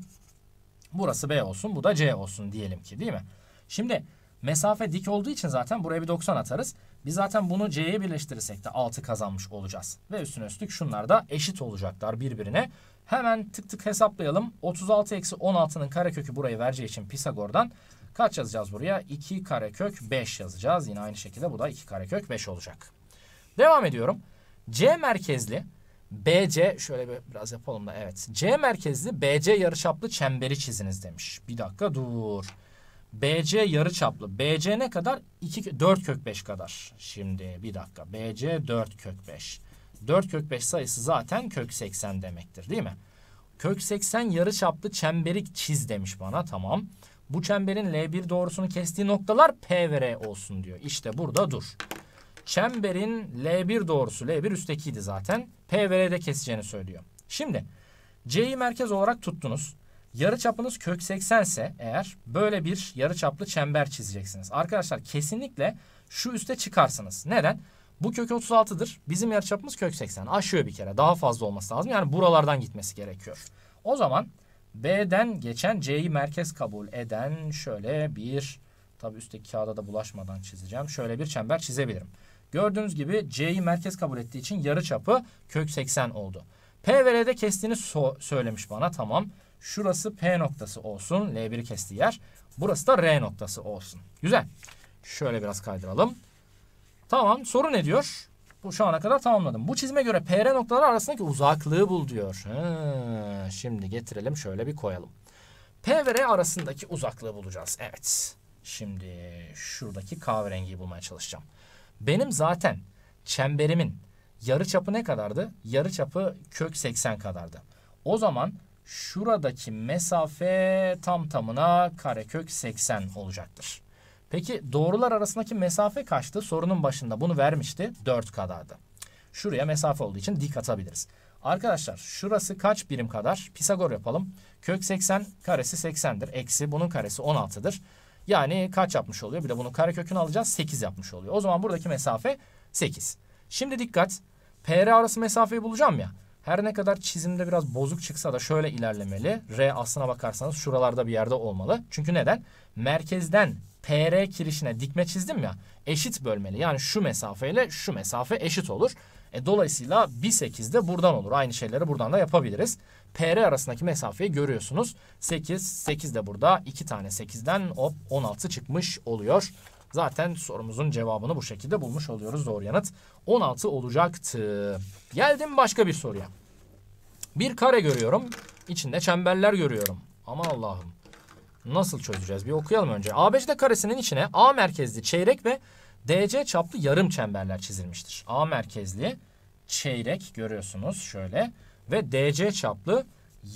Burası B olsun bu da C olsun diyelim ki değil mi? Şimdi mesafe dik olduğu için zaten buraya bir 90 atarız. Biz zaten bunu C'ye birleştirirsek de 6 kazanmış olacağız. Ve üstüne üstlük şunlar da eşit olacaklar birbirine. Hemen tık tık hesaplayalım. 36 eksi 16'nın karekökü burayı vereceği için Pisagor'dan kaç yazacağız buraya? 2 karekök 5 yazacağız. Yine aynı şekilde bu da 2 karekök 5 olacak. Devam ediyorum. C merkezli BC şöyle bir, biraz yapalım da evet. C merkezli BC yarıçaplı çemberi çiziniz demiş. Bir dakika dur. BC yarıçaplı. BC ne kadar? 2 4 kök 5 kadar. Şimdi bir dakika. BC 4 kök 5. 4 kök 5 sayısı zaten kök 80 demektir değil mi? Kök 80 yarıçaplı çemberi çiz demiş bana. Tamam. Bu çemberin L1 doğrusunu kestiği noktalar P ve R olsun diyor. İşte burada dur. Çemberin L1 doğrusu L1 üsttekiydi zaten. P ve R'de keseceğini söylüyor. Şimdi C'yi merkez olarak tuttunuz. Yarı çapınız kök 80 ise eğer böyle bir yarı çaplı çember çizeceksiniz. Arkadaşlar kesinlikle şu üste çıkarsınız. Neden? Bu kök 36'dır. Bizim yarı çapımız kök 80. Aşıyor bir kere. Daha fazla olması lazım. Yani buralardan gitmesi gerekiyor. O zaman B'den geçen C'yi merkez kabul eden şöyle bir... Tabi üstteki kağıda da bulaşmadan çizeceğim. Şöyle bir çember çizebilirim. Gördüğünüz gibi C'yi merkez kabul ettiği için yarı çapı kök 80 oldu. P ve L'de kestiğini so söylemiş bana. Tamam. Şurası P noktası olsun. L1'i kestiği yer. Burası da R noktası olsun. Güzel. Şöyle biraz kaydıralım. Tamam. Soru ne diyor? Bu şu ana kadar tamamladım. Bu çizime göre PR noktaları arasındaki uzaklığı bul diyor. Ha, şimdi getirelim şöyle bir koyalım. P ve R arasındaki uzaklığı bulacağız. Evet. Şimdi şuradaki kahverengiyi bulmaya çalışacağım. Benim zaten çemberimin yarı çapı ne kadardı? Yarı çapı kök 80 kadardı. O zaman şuradaki mesafe tam tamına karekök 80 olacaktır. Peki doğrular arasındaki mesafe kaçtı? Sorunun başında bunu vermişti. 4 kadardı. Şuraya mesafe olduğu için dik atabiliriz. Arkadaşlar şurası kaç birim kadar? Pisagor yapalım. Kök 80 karesi 80'dir. Eksi bunun karesi 16'dır. Yani kaç yapmış oluyor? Bir de bunu karekökünü alacağız. 8 yapmış oluyor. O zaman buradaki mesafe 8. Şimdi dikkat. PR arası mesafeyi bulacağım ya. Her ne kadar çizimde biraz bozuk çıksa da şöyle ilerlemeli. R aslına bakarsanız şuralarda bir yerde olmalı. Çünkü neden? Merkezden PR kirişine dikme çizdim ya. Eşit bölmeli. Yani şu mesafeyle şu mesafe eşit olur. E, dolayısıyla 1.8 de buradan olur. Aynı şeyleri buradan da yapabiliriz. PR arasındaki mesafeyi görüyorsunuz. 8, 8 de burada. 2 tane 8'den hop 16 çıkmış oluyor. Zaten sorumuzun cevabını bu şekilde bulmuş oluyoruz. Doğru yanıt 16 olacaktı. Geldim başka bir soruya. Bir kare görüyorum. İçinde çemberler görüyorum. Aman Allah'ım. Nasıl çözeceğiz? Bir okuyalım önce. ABCD karesinin içine A merkezli çeyrek ve DC çaplı yarım çemberler çizilmiştir. A merkezli çeyrek görüyorsunuz şöyle ve DC çaplı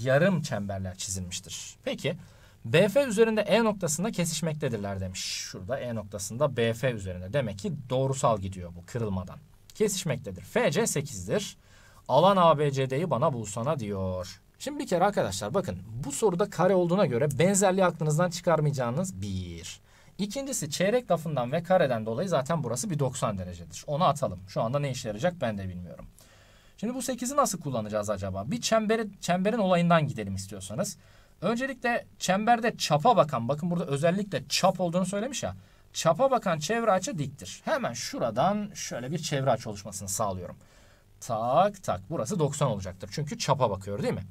yarım çemberler çizilmiştir. Peki BF üzerinde E noktasında kesişmektedirler demiş. Şurada E noktasında BF üzerinde. Demek ki doğrusal gidiyor bu kırılmadan. Kesişmektedir. FC 8'dir. Alan ABCD'yi bana bulsana diyor. Şimdi bir kere arkadaşlar bakın bu soruda kare olduğuna göre benzerliği aklınızdan çıkarmayacağınız bir. İkincisi çeyrek lafından ve kareden dolayı zaten burası bir 90 derecedir. Onu atalım. Şu anda ne işe yarayacak ben de bilmiyorum. Şimdi bu 8'i nasıl kullanacağız acaba? Bir çemberi, çemberin olayından gidelim istiyorsanız. Öncelikle çemberde çapa bakan, bakın burada özellikle çap olduğunu söylemiş ya. Çapa bakan çevre açı diktir. Hemen şuradan şöyle bir çevre açı oluşmasını sağlıyorum. Tak tak burası 90 olacaktır. Çünkü çapa bakıyor değil mi?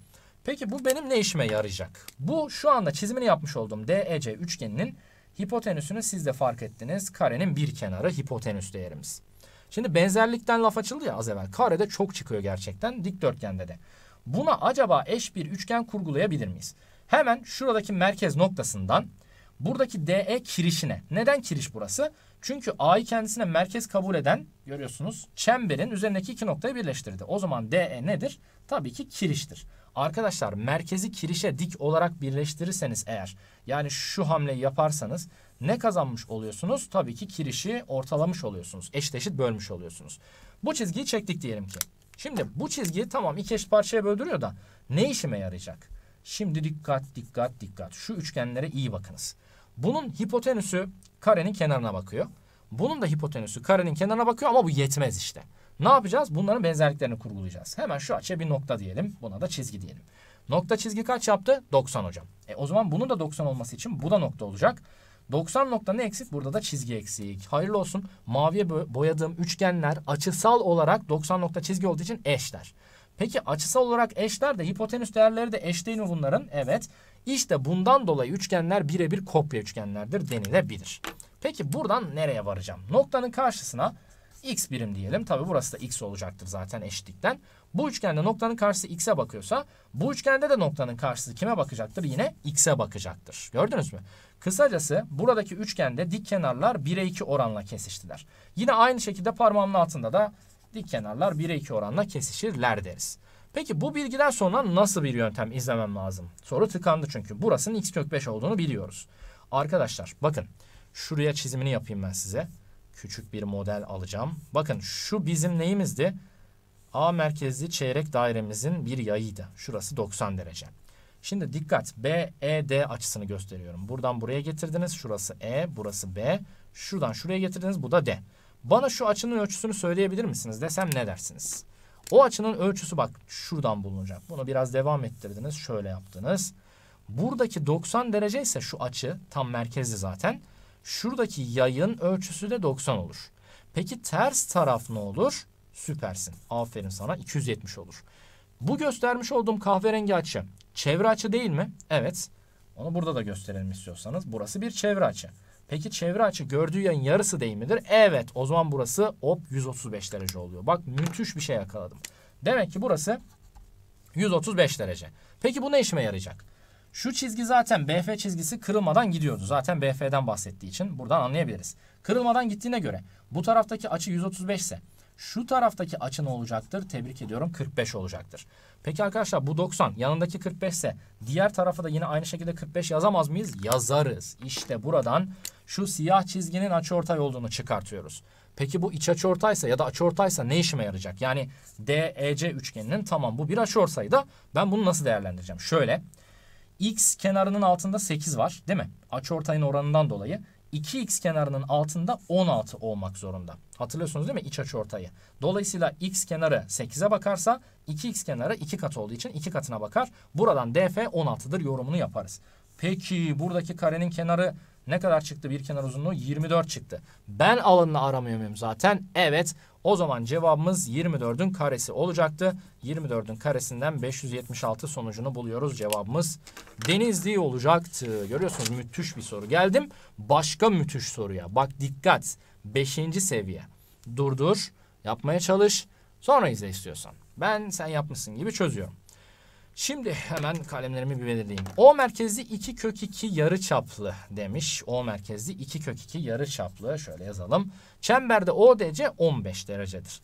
Peki bu benim ne işime yarayacak? Bu şu anda çizimini yapmış olduğum DEC üçgeninin hipotenüsünü siz de fark ettiniz. Karenin bir kenarı hipotenüs değerimiz. Şimdi benzerlikten laf açıldı ya az evvel. Karede çok çıkıyor gerçekten dikdörtgende de. Buna acaba eş bir üçgen kurgulayabilir miyiz? Hemen şuradaki merkez noktasından buradaki DE kirişine. Neden kiriş burası? Çünkü A'yı kendisine merkez kabul eden görüyorsunuz çemberin üzerindeki iki noktayı birleştirdi. O zaman DE nedir? Tabii ki kiriştir. Arkadaşlar merkezi kirişe dik olarak birleştirirseniz eğer yani şu hamleyi yaparsanız ne kazanmış oluyorsunuz? Tabii ki kirişi ortalamış oluyorsunuz. Eşit eşit bölmüş oluyorsunuz. Bu çizgiyi çektik diyelim ki. Şimdi bu çizgiyi tamam iki eşit parçaya böldürüyor da ne işime yarayacak? Şimdi dikkat dikkat dikkat. Şu üçgenlere iyi bakınız. Bunun hipotenüsü karenin kenarına bakıyor. Bunun da hipotenüsü karenin kenarına bakıyor ama bu yetmez işte. Ne yapacağız? Bunların benzerliklerini kurgulayacağız. Hemen şu açıya bir nokta diyelim. Buna da çizgi diyelim. Nokta çizgi kaç yaptı? 90 hocam. E o zaman bunun da 90 olması için bu da nokta olacak. 90 nokta ne eksik? Burada da çizgi eksik. Hayırlı olsun. Maviye boyadığım üçgenler açısal olarak 90 nokta çizgi olduğu için eşler. Peki açısal olarak eşler de hipotenüs değerleri de eş değil mi bunların? Evet. İşte bundan dolayı üçgenler birebir kopya üçgenlerdir denilebilir. Peki buradan nereye varacağım? Noktanın karşısına x birim diyelim. Tabi burası da x olacaktır zaten eşitlikten. Bu üçgende noktanın karşısı x'e bakıyorsa bu üçgende de noktanın karşısı kime bakacaktır? Yine x'e bakacaktır. Gördünüz mü? Kısacası buradaki üçgende dik kenarlar 1'e 2 oranla kesiştiler. Yine aynı şekilde parmağımın altında da dik kenarlar 1'e 2 oranla kesişirler deriz. Peki bu bilgiden sonra nasıl bir yöntem izlemem lazım? Soru tıkandı çünkü. Burasının x kök 5 olduğunu biliyoruz. Arkadaşlar bakın şuraya çizimini yapayım ben size. Küçük bir model alacağım. Bakın şu bizim neyimizdi? A merkezli çeyrek dairemizin bir yayıydı. Şurası 90 derece. Şimdi dikkat BED açısını gösteriyorum. Buradan buraya getirdiniz. Şurası E, burası B. Şuradan şuraya getirdiniz. Bu da D. Bana şu açının ölçüsünü söyleyebilir misiniz desem ne dersiniz? O açının ölçüsü bak şuradan bulunacak. Bunu biraz devam ettirdiniz. Şöyle yaptınız. Buradaki 90 derece ise şu açı tam merkezli zaten. Şuradaki yayın ölçüsü de 90 olur. Peki ters taraf ne olur? Süpersin. Aferin sana 270 olur. Bu göstermiş olduğum kahverengi açı Çevre açı değil mi? Evet. Onu burada da gösterelim istiyorsanız. Burası bir çevre açı. Peki çevre açı gördüğü yayın yarısı değil midir? Evet. O zaman burası hop 135 derece oluyor. Bak müthiş bir şey yakaladım. Demek ki burası 135 derece. Peki bu ne işime yarayacak? Şu çizgi zaten BF çizgisi kırılmadan gidiyordu. Zaten BF'den bahsettiği için buradan anlayabiliriz. Kırılmadan gittiğine göre bu taraftaki açı 135 ise şu taraftaki açı ne olacaktır? Tebrik ediyorum 45 olacaktır. Peki arkadaşlar bu 90 yanındaki 45 ise diğer tarafa da yine aynı şekilde 45 yazamaz mıyız? Yazarız. İşte buradan şu siyah çizginin açıortay olduğunu çıkartıyoruz. Peki bu iç açıortaysa ya da açıortaysa ne işime yarayacak? Yani DEC üçgeninin tamam bu bir açıortayı ben bunu nasıl değerlendireceğim? Şöyle x kenarının altında 8 var değil mi? Açıortayın oranından dolayı. 2x kenarının altında 16 olmak zorunda. Hatırlıyorsunuz değil mi iç açı ortayı? Dolayısıyla x kenarı 8'e bakarsa 2x kenarı 2 kat olduğu için 2 katına bakar. Buradan df 16'dır yorumunu yaparız. Peki buradaki karenin kenarı ne kadar çıktı bir kenar uzunluğu? 24 çıktı. Ben alanını aramıyor muyum zaten? Evet. O zaman cevabımız 24'ün karesi olacaktı. 24'ün karesinden 576 sonucunu buluyoruz. Cevabımız Denizli olacaktı. Görüyorsunuz müthiş bir soru. Geldim başka müthiş soruya. Bak dikkat. Beşinci seviye. Durdur. Yapmaya çalış. Sonra izle istiyorsan. Ben sen yapmışsın gibi çözüyorum. Şimdi hemen kalemlerimi bir belirleyeyim. O merkezli 2 kök 2 yarı çaplı demiş. O merkezli 2 kök 2 yarı çaplı. Şöyle yazalım. Çemberde ODC 15 derecedir.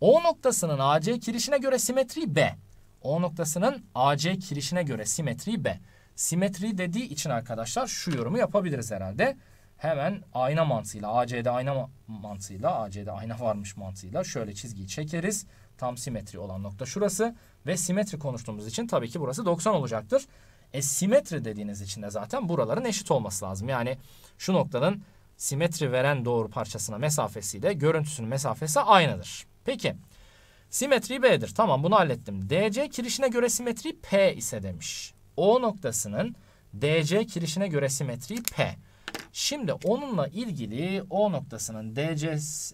O noktasının AC kirişine göre simetri B. O noktasının AC kirişine göre simetri B. Simetri dediği için arkadaşlar şu yorumu yapabiliriz herhalde. Hemen ayna mantığıyla AC'de ayna mantığıyla AC'de ayna varmış mantığıyla şöyle çizgiyi çekeriz. Tam simetri olan nokta şurası. Ve simetri konuştuğumuz için tabii ki burası 90 olacaktır. E simetri dediğiniz için de zaten buraların eşit olması lazım. Yani şu noktanın simetri veren doğru parçasına mesafesi mesafesiyle görüntüsünün mesafesi aynıdır. Peki simetri B'dir. Tamam bunu hallettim. DC kirişine göre simetri P ise demiş. O noktasının DC kirişine göre simetri P. Şimdi onunla ilgili O noktasının DC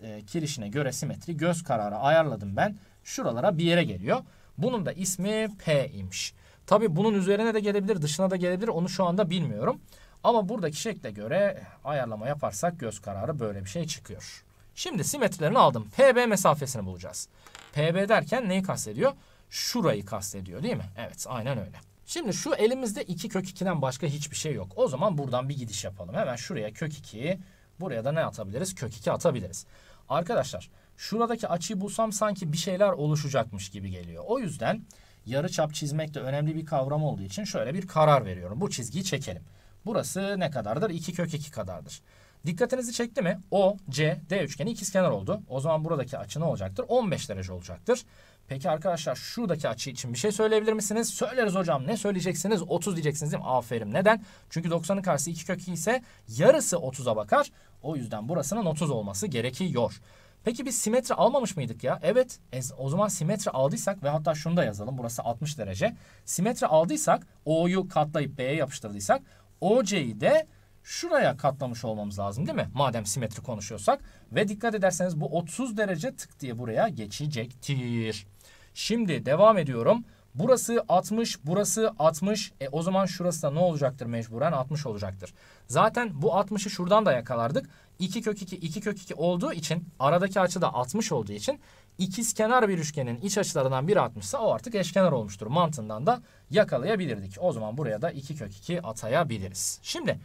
e, kirişine göre simetri göz kararı ayarladım ben. Şuralara bir yere geliyor. Bunun da ismi P imiş. Tabi bunun üzerine de gelebilir, dışına da gelebilir. Onu şu anda bilmiyorum. Ama buradaki şekle göre ayarlama yaparsak göz kararı böyle bir şey çıkıyor. Şimdi simetrilerini aldım. PB mesafesini bulacağız. PB derken neyi kastediyor? Şurayı kastediyor değil mi? Evet aynen öyle. Şimdi şu elimizde 2 kök 2'den başka hiçbir şey yok. O zaman buradan bir gidiş yapalım. Hemen şuraya kök 2'yi buraya da ne atabiliriz? Kök 2 atabiliriz. Arkadaşlar şuradaki açıyı bulsam sanki bir şeyler oluşacakmış gibi geliyor. O yüzden yarı çap çizmek de önemli bir kavram olduğu için şöyle bir karar veriyorum. Bu çizgiyi çekelim. Burası ne kadardır? 2 kök 2 kadardır. Dikkatinizi çekti mi? O, C, D üçgeni ikizkenar oldu. O zaman buradaki açı ne olacaktır? 15 derece olacaktır. Peki arkadaşlar şuradaki açı için bir şey söyleyebilir misiniz? Söyleriz hocam. Ne söyleyeceksiniz? 30 diyeceksiniz değil mi? Aferin. Neden? Çünkü 90'ın karşısı 2 kök ise yarısı 30'a bakar. O yüzden burasının 30 olması gerekiyor. Peki biz simetri almamış mıydık ya? Evet. E, o zaman simetri aldıysak ve hatta şunu da yazalım. Burası 60 derece. Simetri aldıysak O'yu katlayıp B'ye yapıştırdıysak OC'yi de şuraya katlamış olmamız lazım değil mi? Madem simetri konuşuyorsak. Ve dikkat ederseniz bu 30 derece tık diye buraya geçecektir. Şimdi devam ediyorum. Burası 60, burası 60. E o zaman şurası da ne olacaktır mecburen? 60 olacaktır. Zaten bu 60'ı şuradan da yakalardık. 2 kök 2, 2 kök 2 olduğu için aradaki açı da 60 olduğu için ikizkenar bir üçgenin iç açılarından biri 60 ise o artık eşkenar olmuştur. Mantığından da yakalayabilirdik. O zaman buraya da 2 kök 2 atayabiliriz. Şimdi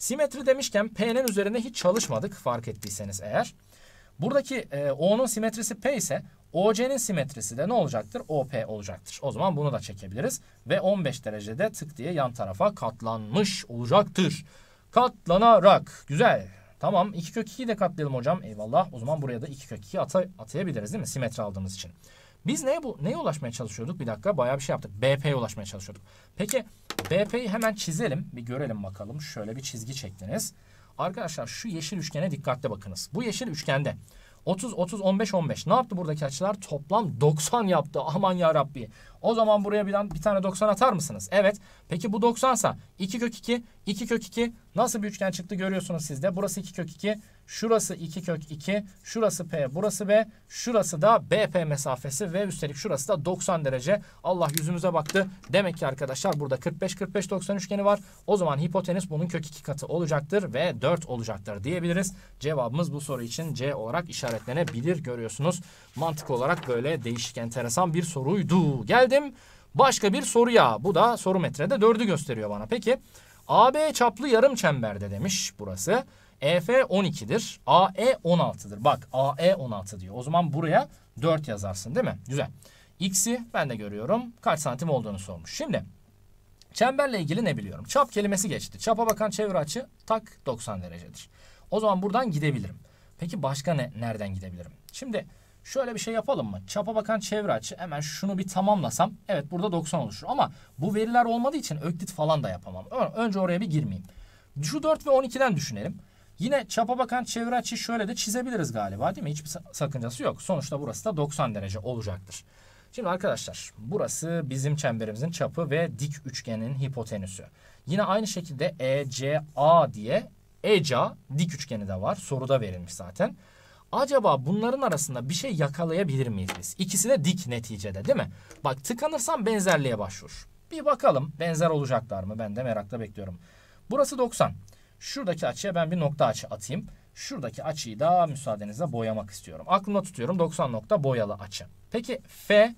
Simetri demişken P'nin üzerinde hiç çalışmadık fark ettiyseniz eğer. Buradaki e, O'nun simetrisi P ise OC'nin simetrisi de ne olacaktır? OP olacaktır. O zaman bunu da çekebiliriz. Ve 15 derecede tık diye yan tarafa katlanmış olacaktır. Katlanarak. Güzel. Tamam 2 kök 2'yi de katlayalım hocam. Eyvallah. O zaman buraya da 2 kök 2 ata atayabiliriz değil mi? Simetri aldığımız için. Biz neye, bu, neye ulaşmaya çalışıyorduk? Bir dakika baya bir şey yaptık. BP'ye ulaşmaya çalışıyorduk. Peki BP'yi hemen çizelim. Bir görelim bakalım. Şöyle bir çizgi çektiniz. Arkadaşlar şu yeşil üçgene dikkatle bakınız. Bu yeşil üçgende 30, 30, 15, 15. Ne yaptı buradaki açılar? Toplam 90 yaptı. Aman ya Rabbi. O zaman buraya bir, bir tane 90 atar mısınız? Evet. Peki bu 90 ise 2 kök 2, 2 kök 2 nasıl bir üçgen çıktı görüyorsunuz sizde. Burası 2 kök 2, Şurası 2 kök 2. Şurası P. Burası B. Şurası da BP mesafesi ve üstelik şurası da 90 derece. Allah yüzümüze baktı. Demek ki arkadaşlar burada 45-45-90 üçgeni var. O zaman hipotenüs bunun kök 2 katı olacaktır ve 4 olacaktır diyebiliriz. Cevabımız bu soru için C olarak işaretlenebilir görüyorsunuz. Mantık olarak böyle değişik enteresan bir soruydu. Geldim başka bir soruya. Bu da soru metrede 4'ü gösteriyor bana. Peki AB çaplı yarım çemberde demiş burası. Burası. EF 12'dir. AE 16'dır. Bak AE 16 diyor. O zaman buraya 4 yazarsın değil mi? Güzel. X'i ben de görüyorum. Kaç santim olduğunu sormuş. Şimdi çemberle ilgili ne biliyorum? Çap kelimesi geçti. Çapa bakan çevre açı tak 90 derecedir. O zaman buradan gidebilirim. Peki başka ne, nereden gidebilirim? Şimdi şöyle bir şey yapalım mı? Çapa bakan çevre açı hemen şunu bir tamamlasam. Evet burada 90 oluşur ama bu veriler olmadığı için öklit falan da yapamam. Önce oraya bir girmeyeyim. Şu 4 ve 12'den düşünelim. Yine çapa bakan çevre açıyı şöyle de çizebiliriz galiba değil mi? Hiçbir sakıncası yok. Sonuçta burası da 90 derece olacaktır. Şimdi arkadaşlar burası bizim çemberimizin çapı ve dik üçgenin hipotenüsü. Yine aynı şekilde ECA diye ECA dik üçgeni de var. Soruda verilmiş zaten. Acaba bunların arasında bir şey yakalayabilir miyiz biz? İkisi de dik neticede değil mi? Bak tıkanırsam benzerliğe başvur. Bir bakalım benzer olacaklar mı? Ben de merakla bekliyorum. Burası 90. Şuradaki açıya ben bir nokta açı atayım. Şuradaki açıyı da müsaadenizle boyamak istiyorum. Aklımda tutuyorum 90 nokta boyalı açı. Peki F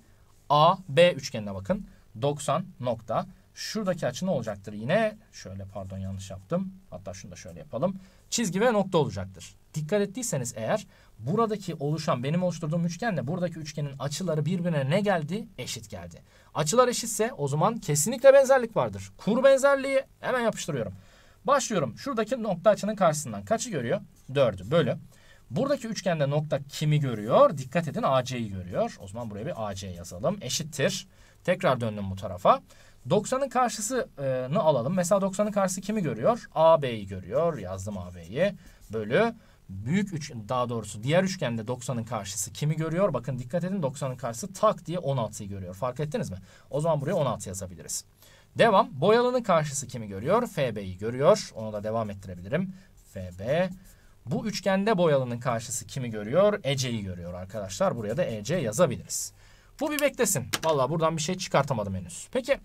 A B üçgenine bakın. 90 nokta. Şuradaki açı ne olacaktır yine? Şöyle pardon yanlış yaptım. Hatta şunu da şöyle yapalım. Çizgi ve nokta olacaktır. Dikkat ettiyseniz eğer buradaki oluşan benim oluşturduğum üçgenle buradaki üçgenin açıları birbirine ne geldi? Eşit geldi. Açılar eşitse o zaman kesinlikle benzerlik vardır. Kur benzerliği hemen yapıştırıyorum. Başlıyorum. Şuradaki nokta açının karşısından kaçı görüyor? 4'ü bölü. Buradaki üçgende nokta kimi görüyor? Dikkat edin AC'yi görüyor. O zaman buraya bir AC yazalım. Eşittir. Tekrar döndüm bu tarafa. 90'ın karşısını alalım. Mesela 90'ın karşısı kimi görüyor? AB'yi görüyor. Yazdım AB'yi. Bölü büyük üç daha doğrusu diğer üçgende 90'ın karşısı kimi görüyor? Bakın dikkat edin 90'ın karşısı tak diye 16'yı görüyor. Fark ettiniz mi? O zaman buraya 16 yazabiliriz. Devam. Boyalının karşısı kimi görüyor? FB'yi görüyor. Onu da devam ettirebilirim. FB. Bu üçgende boyalının karşısı kimi görüyor? EC'yi görüyor arkadaşlar. Buraya da EC yazabiliriz. Bu bir beklesin. Valla buradan bir şey çıkartamadım henüz. Peki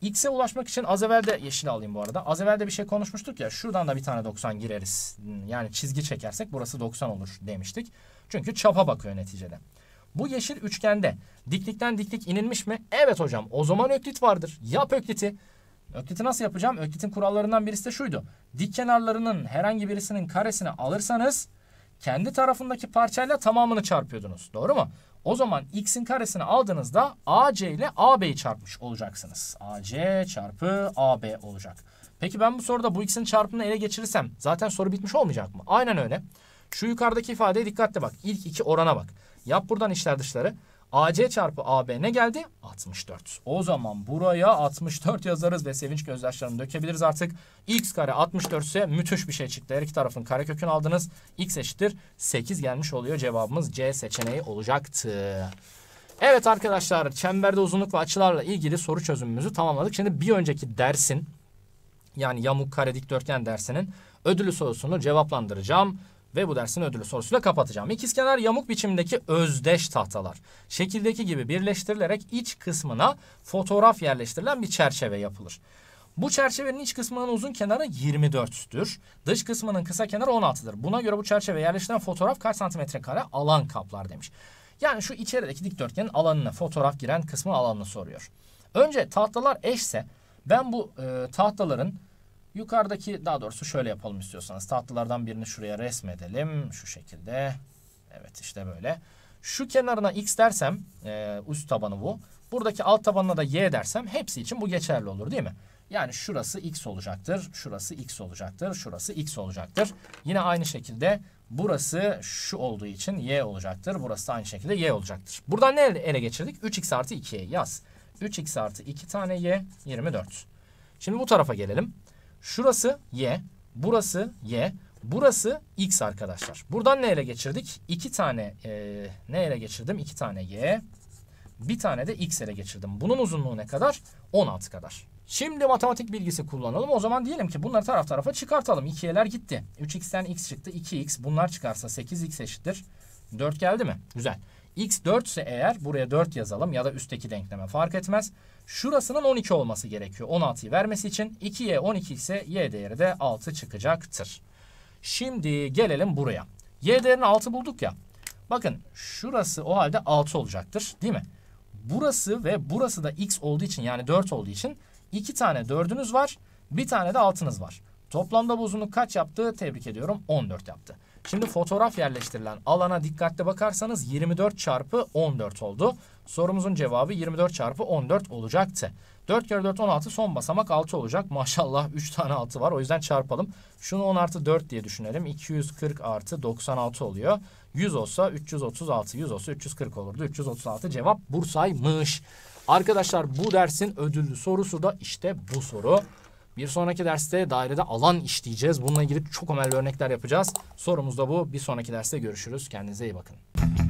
X'e ulaşmak için az evvel de yeşil alayım bu arada. Az evvel de bir şey konuşmuştuk ya. Şuradan da bir tane 90 gireriz. Hmm, yani çizgi çekersek burası 90 olur demiştik. Çünkü çapa bakıyor neticede. Bu yeşil üçgende diklikten diklik inilmiş mi? Evet hocam. O zaman öklit vardır. Yap ökliti. Öklit'i nasıl yapacağım? Öklit'in kurallarından birisi de şuydu. Dik kenarlarının herhangi birisinin karesini alırsanız kendi tarafındaki parçayla tamamını çarpıyordunuz. Doğru mu? O zaman x'in karesini aldığınızda AC ile AB'yi çarpmış olacaksınız. AC çarpı AB olacak. Peki ben bu soruda bu x'in çarpımını ele geçirirsem zaten soru bitmiş olmayacak mı? Aynen öyle. Şu yukarıdaki ifadeye dikkatle bak. İlk iki orana bak. Yap buradan işler dışları. AC çarpı AB ne geldi? 64. O zaman buraya 64 yazarız ve sevinç gözyaşlarını dökebiliriz artık. X kare 64 ise müthiş bir şey çıktı. Her iki tarafın karekökünü aldınız. X eşittir 8 gelmiş oluyor. Cevabımız C seçeneği olacaktı. Evet arkadaşlar çemberde uzunluk ve açılarla ilgili soru çözümümüzü tamamladık. Şimdi bir önceki dersin yani yamuk kare dikdörtgen dersinin ödülü sorusunu cevaplandıracağım. Ve bu dersin ödülü sorusuyla kapatacağım. İkizkenar yamuk biçimindeki özdeş tahtalar. Şekildeki gibi birleştirilerek iç kısmına fotoğraf yerleştirilen bir çerçeve yapılır. Bu çerçevenin iç kısmının uzun kenarı 24'tür. Dış kısmının kısa kenarı 16'dır. Buna göre bu çerçeve yerleştirilen fotoğraf kaç santimetre kare alan kaplar demiş. Yani şu içerideki dikdörtgenin alanına fotoğraf giren kısmın alanını soruyor. Önce tahtalar eşse ben bu e, tahtaların Yukarıdaki daha doğrusu şöyle yapalım istiyorsanız. Tahtalardan birini şuraya resmedelim. Şu şekilde. Evet işte böyle. Şu kenarına x dersem e, üst tabanı bu. Buradaki alt tabanına da y dersem hepsi için bu geçerli olur değil mi? Yani şurası x olacaktır. Şurası x olacaktır. Şurası x olacaktır. Yine aynı şekilde burası şu olduğu için y olacaktır. Burası da aynı şekilde y olacaktır. Buradan ne ele geçirdik? 3x artı 2'ye yaz. 3x artı 2 tane y 24. Şimdi bu tarafa gelelim. Şurası y, burası y, burası x arkadaşlar. Buradan ne ele geçirdik? İki tane e, ne ele geçirdim? İki tane y, bir tane de x ele geçirdim. Bunun uzunluğu ne kadar? 16 kadar. Şimdi matematik bilgisi kullanalım. O zaman diyelim ki bunları taraf tarafa çıkartalım. 2'ler gitti. 3x'ten x çıktı. 2x bunlar çıkarsa 8x eşittir. 4 geldi mi? Güzel. X 4 ise eğer buraya 4 yazalım ya da üstteki denkleme fark etmez. Şurasının 12 olması gerekiyor 16'yı vermesi için. 2Y 12 ise Y değeri de 6 çıkacaktır. Şimdi gelelim buraya. Y değerini 6 bulduk ya. Bakın şurası o halde 6 olacaktır değil mi? Burası ve burası da X olduğu için yani 4 olduğu için 2 tane 4'ünüz var. Bir tane de 6'nız var. Toplamda bu uzunluk kaç yaptı? Tebrik ediyorum 14 yaptı. Şimdi fotoğraf yerleştirilen alana dikkatli bakarsanız 24 çarpı 14 oldu. Sorumuzun cevabı 24 çarpı 14 olacaktı. 4 kere 4 16 son basamak 6 olacak. Maşallah 3 tane 6 var o yüzden çarpalım. Şunu 10 artı 4 diye düşünelim. 240 artı 96 oluyor. 100 olsa 336, 100 olsa 340 olurdu. 336 cevap Bursa'ymış. Arkadaşlar bu dersin ödüllü sorusu da işte bu soru. Bir sonraki derste dairede alan işleyeceğiz. Bununla ilgili çok önemli örnekler yapacağız. Sorumuz da bu. Bir sonraki derste görüşürüz. Kendinize iyi bakın.